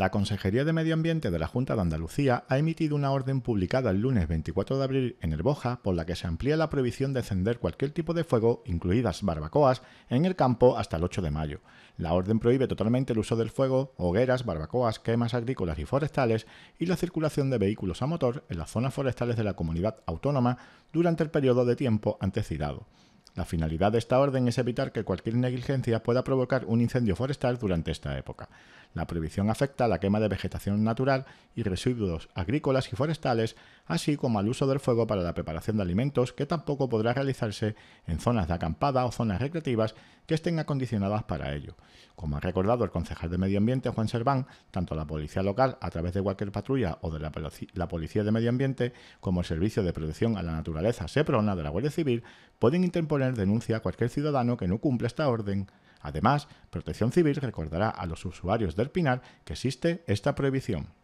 La Consejería de Medio Ambiente de la Junta de Andalucía ha emitido una orden publicada el lunes 24 de abril en el Boja por la que se amplía la prohibición de encender cualquier tipo de fuego, incluidas barbacoas, en el campo hasta el 8 de mayo. La orden prohíbe totalmente el uso del fuego, hogueras, barbacoas, quemas agrícolas y forestales y la circulación de vehículos a motor en las zonas forestales de la comunidad autónoma durante el periodo de tiempo antes la finalidad de esta orden es evitar que cualquier negligencia pueda provocar un incendio forestal durante esta época. La prohibición afecta a la quema de vegetación natural y residuos agrícolas y forestales, así como al uso del fuego para la preparación de alimentos que tampoco podrá realizarse en zonas de acampada o zonas recreativas que estén acondicionadas para ello. Como ha recordado el concejal de Medio Ambiente Juan Serván, tanto la policía local a través de cualquier patrulla o de la, la policía de Medio Ambiente como el Servicio de Protección a la Naturaleza SEPRONA de la Guardia Civil pueden interponer denuncia a cualquier ciudadano que no cumpla esta orden. Además, Protección Civil recordará a los usuarios del Pinar que existe esta prohibición.